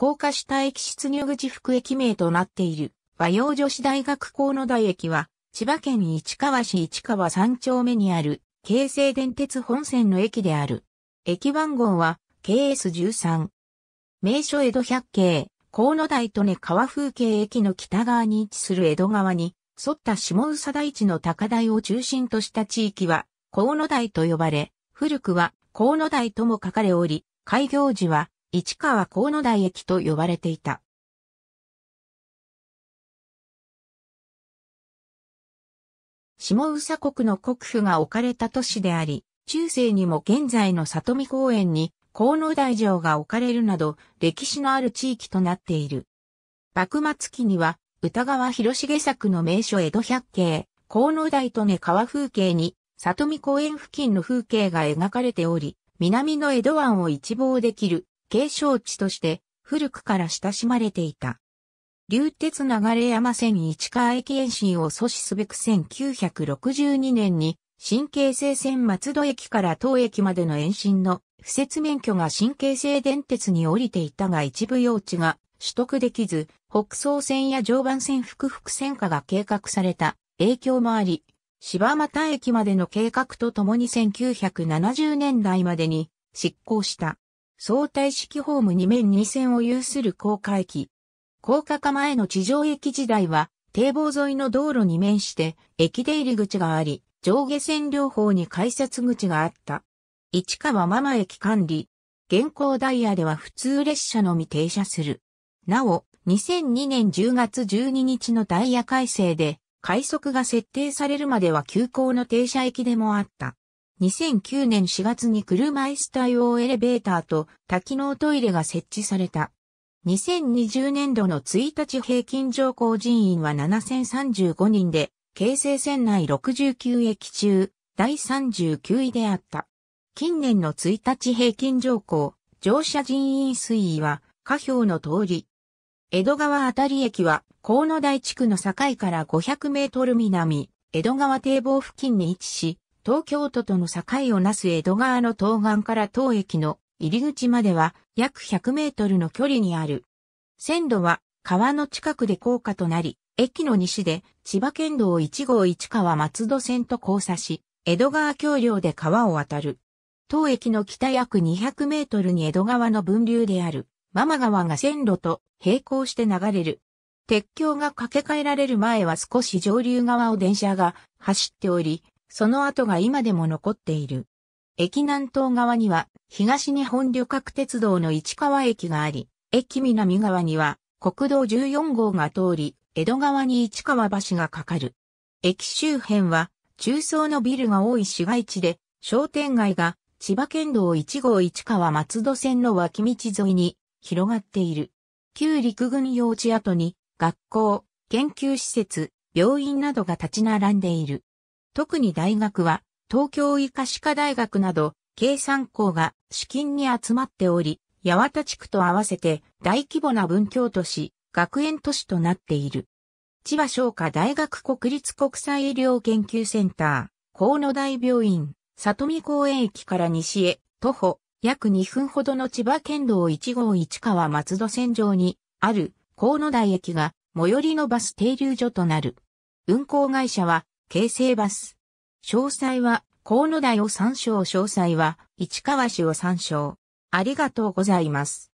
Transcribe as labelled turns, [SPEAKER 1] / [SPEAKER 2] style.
[SPEAKER 1] 高架下駅出入口副駅名となっている和洋女子大学校の台駅は、千葉県市川市市川三丁目にある、京成電鉄本線の駅である。駅番号は、KS13。名所江戸百景、河野台と根川風景駅の北側に位置する江戸川に、沿った下宇佐台地の高台を中心とした地域は、河野台と呼ばれ、古くは河野台とも書かれおり、開業時は市川河野台駅と呼ばれていた。下宇佐国の国府が置かれた都市であり、中世にも現在の里見公園に河野台城が置かれるなど歴史のある地域となっている。幕末期には歌川広重作の名所江戸百景、河野台利根川風景に里見公園付近の風景が描かれており、南の江戸湾を一望できる景勝地として古くから親しまれていた。流鉄流山線市川駅延伸を阻止すべく1962年に新京成線松戸駅から当駅までの延伸の不設免許が新京成電鉄に降りていたが一部用地が取得できず、北総線や常磐線複々線化が計画された影響もあり、柴又駅までの計画とともに1970年代までに執行した。相対式ホーム2面2線を有する高架駅。高架化前の地上駅時代は、堤防沿いの道路に面して、駅出入り口があり、上下線両方に改札口があった。市川ママ駅管理。現行ダイヤでは普通列車のみ停車する。なお、2002年10月12日のダイヤ改正で、快速が設定されるまでは急行の停車駅でもあった。2009年4月に車椅子対応エレベーターと多機能トイレが設置された。2020年度の1日平均乗降人員は7035人で、京成線内69駅中、第39位であった。近年の1日平均乗降、乗車人員推移は、下表の通り。江戸川あたり駅は、河野台地区の境から500メートル南、江戸川堤防付近に位置し、東京都との境をなす江戸川の東岸から東駅の入り口までは約100メートルの距離にある。線路は川の近くで高架となり、駅の西で千葉県道1号市川松戸線と交差し、江戸川橋梁で川を渡る。当駅の北約200メートルに江戸川の分流である、ママ川が線路と並行して流れる。鉄橋が架け替えられる前は少し上流側を電車が走っており、その跡が今でも残っている。駅南東側には東日本旅客鉄道の市川駅があり、駅南側には国道14号が通り、江戸川に市川橋がかかる。駅周辺は中層のビルが多い市街地で、商店街が千葉県道1号市川松戸線の脇道沿いに広がっている。旧陸軍用地跡に学校、研究施設、病院などが立ち並んでいる。特に大学は、東京医科歯科大学など、計算校が資金に集まっており、八幡地区と合わせて大規模な文教都市、学園都市となっている。千葉商科大学国立国際医療研究センター、河野大病院、里見公園駅から西へ、徒歩、約2分ほどの千葉県道1号市川松戸線上にある河野台駅が最寄りのバス停留所となる。運行会社は京成バス。詳細は、河野台を参照詳細は、市川市を参照。ありがとうございます。